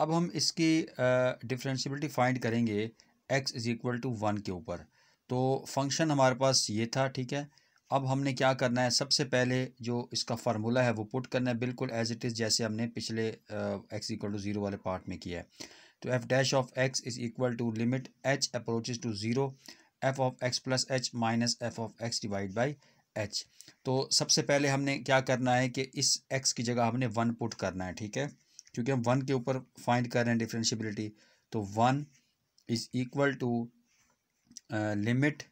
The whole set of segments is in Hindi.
अब हम इसकी डिफ्रेंसीबिलिटी फाइंड करेंगे X is equal to one के ऊपर तो फंक्शन हमारे पास ये था ठीक है अब हमने क्या करना है सबसे पहले जो इसका फार्मूला है वो पुट करना है बिल्कुल एज इट इज़ जैसे हमने पिछले एक्स इक्वल टू ज़ीरो वाले पार्ट में किया है तो F dash of X is equal to limit H approaches to zero F of X plus H minus F of X divide by H तो सबसे पहले हमने क्या करना है कि इस एक्स की जगह हमने वन पुट करना है ठीक है क्योंकि हम वन के ऊपर फाइंड कर रहे हैं डिफ्रेंशियबिलिटी तो one is equal to limit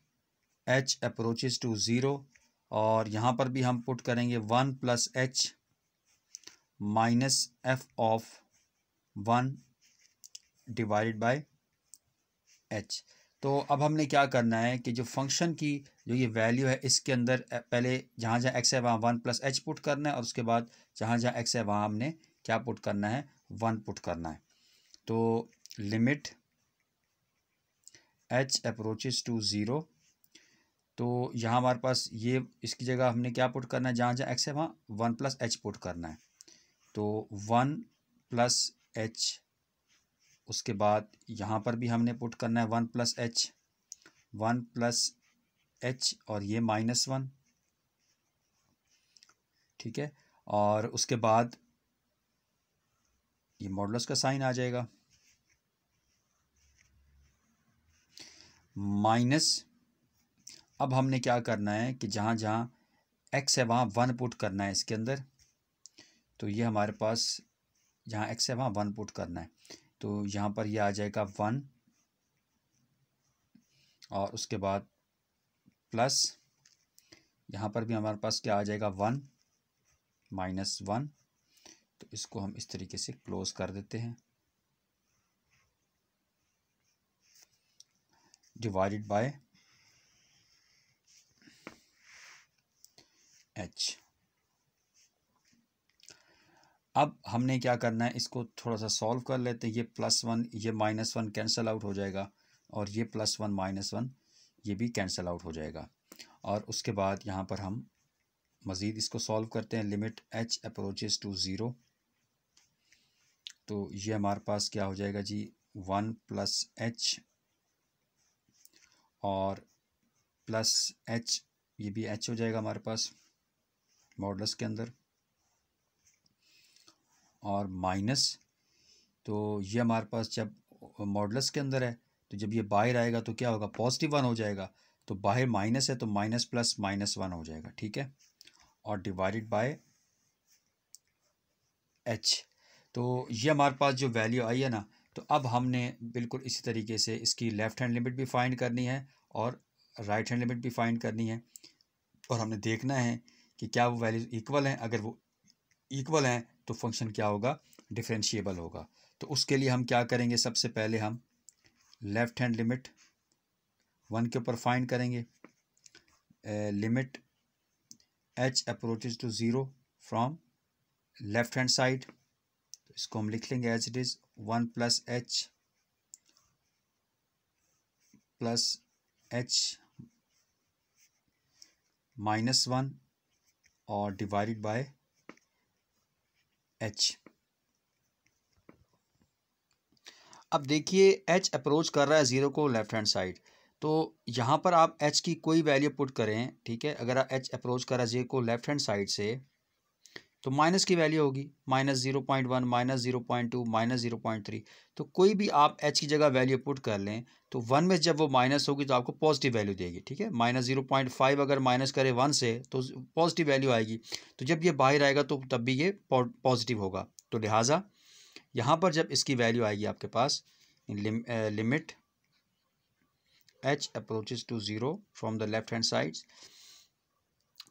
H approaches to zero और यहाँ पर भी हम पुट करेंगे one plus H minus F of one divide by H तो अब हमने क्या करना है कि जो फंक्शन की जो ये वैल्यू है इसके अंदर पहले जहाँ जहाँ एक्स है वहाँ वन प्लस एच पुट करना है और उसके बाद जहाँ जहाँ एक्स है वहाँ हमने क्या पुट करना है वन पुट करना है तो limit H approaches to zero तो यहाँ हमारे पास ये इसकी जगह हमने क्या पुट करना है जहाँ जहाँ एक्स है वहाँ वन प्लस एच पुट करना है तो वन प्लस एच उसके बाद यहाँ पर भी हमने पुट करना है one plus H one plus H और ये माइनस वन ठीक है और उसके बाद ये मॉडलस का साइन आ जाएगा माइनस अब हमने क्या करना है कि जहां जहां एक्स है वहां वन पुट करना है इसके अंदर तो ये हमारे पास जहां एक्स है वहां वन पुट करना है तो यहां पर ये यह आ जाएगा वन और उसके बाद प्लस यहां पर भी हमारे पास क्या आ जाएगा वन माइनस वन तो इसको हम इस तरीके से क्लोज़ कर देते हैं डिवाइडेड बाय एच अब हमने क्या करना है इसको थोड़ा सा सॉल्व कर लेते हैं ये प्लस वन ये माइनस वन कैंसिल आउट हो जाएगा और ये प्लस वन माइनस वन ये भी कैंसिल आउट हो जाएगा और उसके बाद यहाँ पर हम मज़ीद इसको सॉल्व करते हैं limit H approaches to zero तो ये हमारे पास क्या हो जाएगा जी वन प्लस एच और प्लस एच ये भी एच हो जाएगा हमारे पास मॉडल्स के अंदर और माइनस तो ये हमारे पास जब मॉडल्स के अंदर है तो जब ये बाहर आएगा तो क्या होगा पॉजिटिव वन हो जाएगा तो बाहर माइनस है तो माइनस प्लस माइनस वन हो जाएगा ठीक है और डिवाइडेड बाय एच तो ये हमारे पास जो वैल्यू आई है ना तो अब हमने बिल्कुल इसी तरीके से इसकी लेफ़्ट हैंड लिमिट भी फाइंड करनी है और राइट हैंड लिमिट भी फाइंड करनी है और हमने देखना है कि क्या वो वैल्यू इक्वल हैं अगर वो इक्वल हैं तो फंक्शन क्या होगा डिफ्रेंशिएबल होगा तो उसके लिए हम क्या करेंगे सबसे पहले हम लेफ़्ट हैंड लिमिट वन के ऊपर फाइंड करेंगे limit H approaches to zero from left hand side तो इसको हम लिख लेंगे as it is one plus H plus H minus one और डिवाइडेड बाय एच अब देखिए एच अप्रोच कर रहा है ज़ीरो को लेफ्ट हैंड साइड तो यहाँ पर आप एच की कोई वैल्यू पुट करें ठीक है अगर एच अप्रोच कर रहा है ज़ीरो को लेफ्ट हैंड साइड से तो माइनस की वैल्यू होगी minus zero point one minus zero point two minus zero point three तो कोई भी आप एच की जगह वैल्यू पुट कर लें तो वन में जब वो माइनस होगी तो आपको पॉजिटिव वैल्यू देगी ठीक है माइनस ज़ीरो पॉइंट फाइव अगर माइनस करें वन से तो पॉजिटिव वैल्यू आएगी तो जब ये बाहर आएगा तो तब भी ये पॉजिटिव होगा तो लिहाजा यहाँ पर जब इसकी वैल्यू आएगी आपके पास limit H approaches to zero from the left hand sides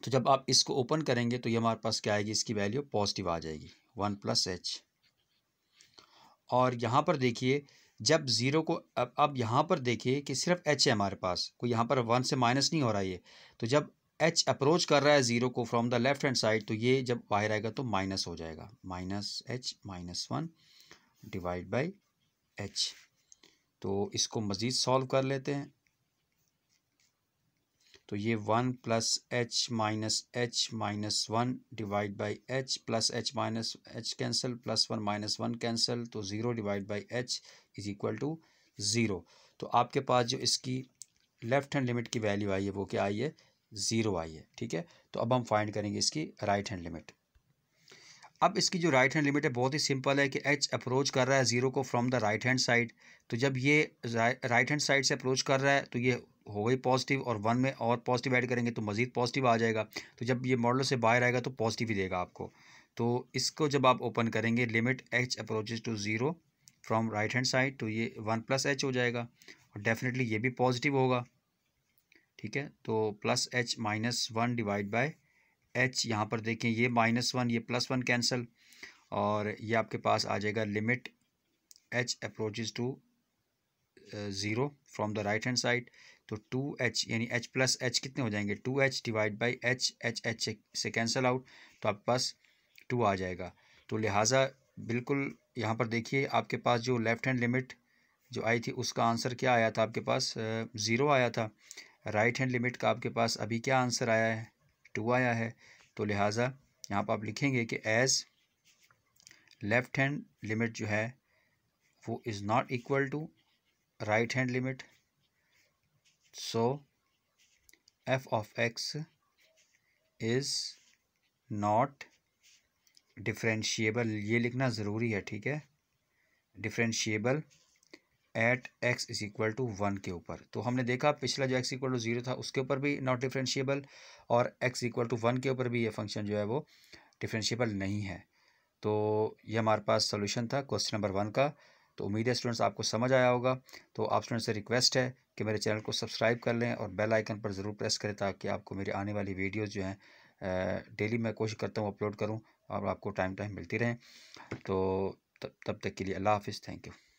तो जब आप इसको ओपन करेंगे तो ये हमारे पास क्या आएगी इसकी वैल्यू पॉजिटिव आ जाएगी वन प्लस एच और यहाँ पर देखिए जब ज़ीरो को अब अब यहाँ पर देखिए कि सिर्फ एच है हमारे पास कोई यहाँ पर वन से माइनस नहीं हो रहा ये तो जब एच अप्रोच कर रहा है ज़ीरो को from the left hand side तो ये जब बाहर आएगा तो माइनस हो जाएगा minus H minus one divide by H तो इसको मज़ीद सॉल्व कर लेते हैं तो ये one plus H minus H minus one divide by H plus H minus H cancel plus one minus one cancel तो zero divide by H is equal to zero तो आपके पास जो इसकी लेफ़्ट हैंड लिमिट की वैल्यू आई है वो क्या आई है ज़ीरो आई है ठीक है तो अब हम फाइंड करेंगे इसकी राइट हैंड लिमिट अब इसकी जो राइट हैंड लिमिट है बहुत ही सिंपल है कि एच अप्रोच कर रहा है ज़ीरो को from the right hand side तो जब ये राइट हैंड साइड से अप्रोच कर रहा है तो ये हो गई पॉजिटिव और वन में और पॉजिटिव ऐड करेंगे तो मज़ीद पॉजिटिव आ जाएगा तो जब ये मॉडल से बाहर आएगा तो पॉजिटिव ही देगा आपको तो इसको जब आप ओपन करेंगे limit H approaches to zero from right hand side तो ये वन प्लस एच हो जाएगा और डेफिनेटली ये भी पॉजिटिव होगा ठीक है तो plus H minus one divide by H यहाँ पर देखें ये माइनस वन ये प्लस वन कैंसिल और ये आपके पास आ जाएगा limit H approaches to zero from the right hand side तो टू एच यानी एच प्लस एच कितने हो जाएंगे two H divide by H H H से कैंसिल आउट तो आपके पास टू आ जाएगा तो लिहाजा बिल्कुल यहाँ पर देखिए आपके पास जो लेफ़्ट हैंड लिमिट जो आई थी उसका आंसर क्या आया था आपके पास ज़ीरो आया था राइट हैंड लिमिट का आपके पास अभी क्या आंसर आया है टू आया है तो लिहाजा यहाँ पर आप लिखेंगे कि एज़ लेफ़्ट हैंड लिमिट जो है वो is not equal to right hand limit So, f of x is not differentiable ये लिखना ज़रूरी है ठीक है differentiable at X is equal to one के ऊपर तो हमने देखा पिछला जो एक्स इक्वल टू ज़ीरो था उसके ऊपर भी नॉट डिफ्रेंशिएबल और एक्स इक्वल टू वन के ऊपर भी ये फंक्शन जो है वो डिफ्रेंशिएबल नहीं है तो ये हमारे पास सोल्यूशन था क्वेश्चन नंबर वन का तो उम्मीद है स्टूडेंट्स आपको समझ आया होगा तो आप स्टूडेंट्स से रिक्वेस्ट है कि मेरे चैनल को सब्सक्राइब कर लें और बेल आइकन पर ज़रूर प्रेस करें ताकि आपको मेरी आने वाली वीडियोज़ जो हैं डेली मैं कोशिश करता हूँ अपलोड करूँ और आपको टाइम टाइम मिलती रहें तो तब तब तक के लिए अल्लाह हाफिज़ थैंक यू